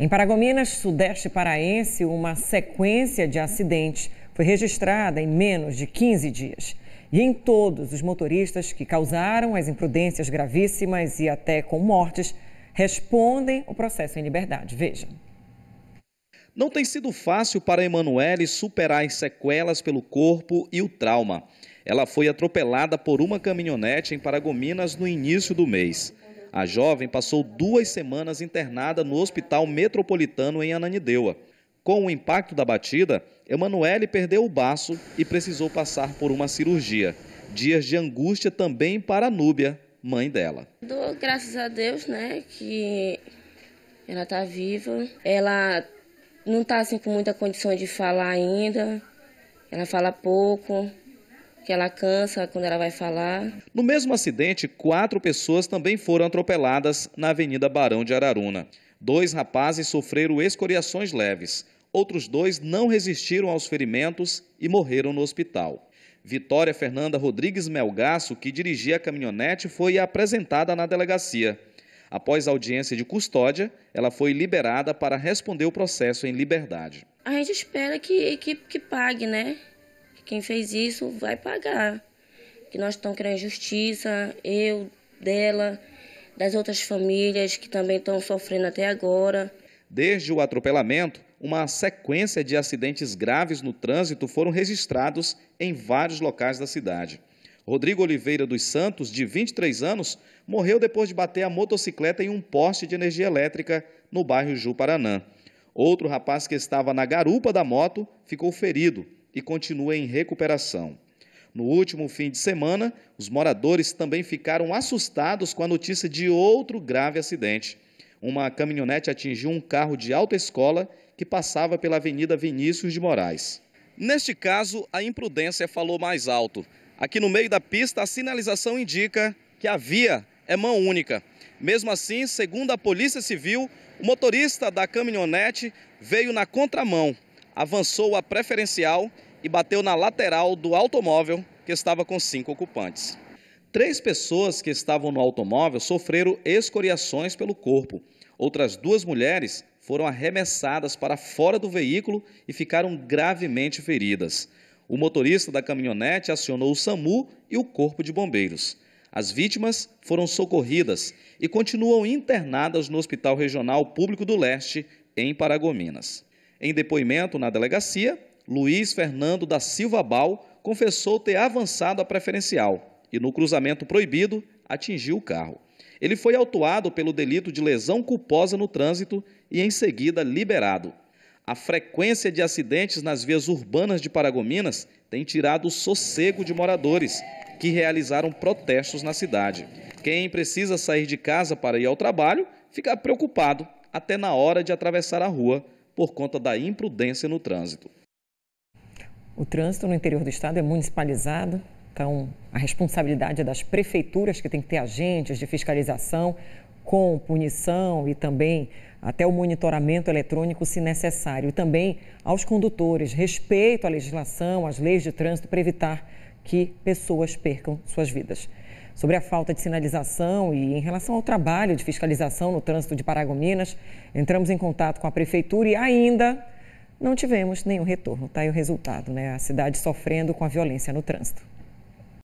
Em Paragominas, sudeste paraense, uma sequência de acidentes foi registrada em menos de 15 dias. E em todos, os motoristas que causaram as imprudências gravíssimas e até com mortes respondem o processo em liberdade. Veja. Não tem sido fácil para Emanuele superar as sequelas pelo corpo e o trauma. Ela foi atropelada por uma caminhonete em Paragominas no início do mês. A jovem passou duas semanas internada no Hospital Metropolitano em Ananindeua. Com o impacto da batida, Emanuele perdeu o baço e precisou passar por uma cirurgia. Dias de angústia também para a Núbia, mãe dela. Dou graças a Deus, né, que ela está viva. Ela não está assim com muita condição de falar ainda. Ela fala pouco, que ela cansa quando ela vai falar. No mesmo acidente, quatro pessoas também foram atropeladas na Avenida Barão de Araruna. Dois rapazes sofreram escoriações leves. Outros dois não resistiram aos ferimentos e morreram no hospital. Vitória Fernanda Rodrigues Melgaço, que dirigia a caminhonete, foi apresentada na delegacia. Após a audiência de custódia, ela foi liberada para responder o processo em liberdade. A gente espera que, que, que pague, né? Quem fez isso vai pagar. Que nós estamos querendo justiça, eu, dela, das outras famílias que também estão sofrendo até agora. Desde o atropelamento, uma sequência de acidentes graves no trânsito foram registrados em vários locais da cidade. Rodrigo Oliveira dos Santos, de 23 anos, morreu depois de bater a motocicleta em um poste de energia elétrica no bairro Ju Paranã. Outro rapaz que estava na garupa da moto ficou ferido e continua em recuperação. No último fim de semana, os moradores também ficaram assustados com a notícia de outro grave acidente. Uma caminhonete atingiu um carro de alta escola que passava pela Avenida Vinícius de Moraes. Neste caso, a imprudência falou mais alto. Aqui no meio da pista, a sinalização indica que a via é mão única. Mesmo assim, segundo a Polícia Civil, o motorista da caminhonete veio na contramão avançou a preferencial e bateu na lateral do automóvel, que estava com cinco ocupantes. Três pessoas que estavam no automóvel sofreram escoriações pelo corpo. Outras duas mulheres foram arremessadas para fora do veículo e ficaram gravemente feridas. O motorista da caminhonete acionou o SAMU e o Corpo de Bombeiros. As vítimas foram socorridas e continuam internadas no Hospital Regional Público do Leste, em Paragominas. Em depoimento na delegacia, Luiz Fernando da Silva Bal confessou ter avançado a preferencial e, no cruzamento proibido, atingiu o carro. Ele foi autuado pelo delito de lesão culposa no trânsito e, em seguida, liberado. A frequência de acidentes nas vias urbanas de Paragominas tem tirado o sossego de moradores que realizaram protestos na cidade. Quem precisa sair de casa para ir ao trabalho fica preocupado até na hora de atravessar a rua por conta da imprudência no trânsito. O trânsito no interior do estado é municipalizado, então a responsabilidade é das prefeituras, que tem que ter agentes de fiscalização com punição e também até o monitoramento eletrônico se necessário. E também aos condutores, respeito à legislação, às leis de trânsito para evitar que pessoas percam suas vidas. Sobre a falta de sinalização e em relação ao trabalho de fiscalização no trânsito de Paragominas, entramos em contato com a prefeitura e ainda não tivemos nenhum retorno. Está aí o resultado, né? A cidade sofrendo com a violência no trânsito.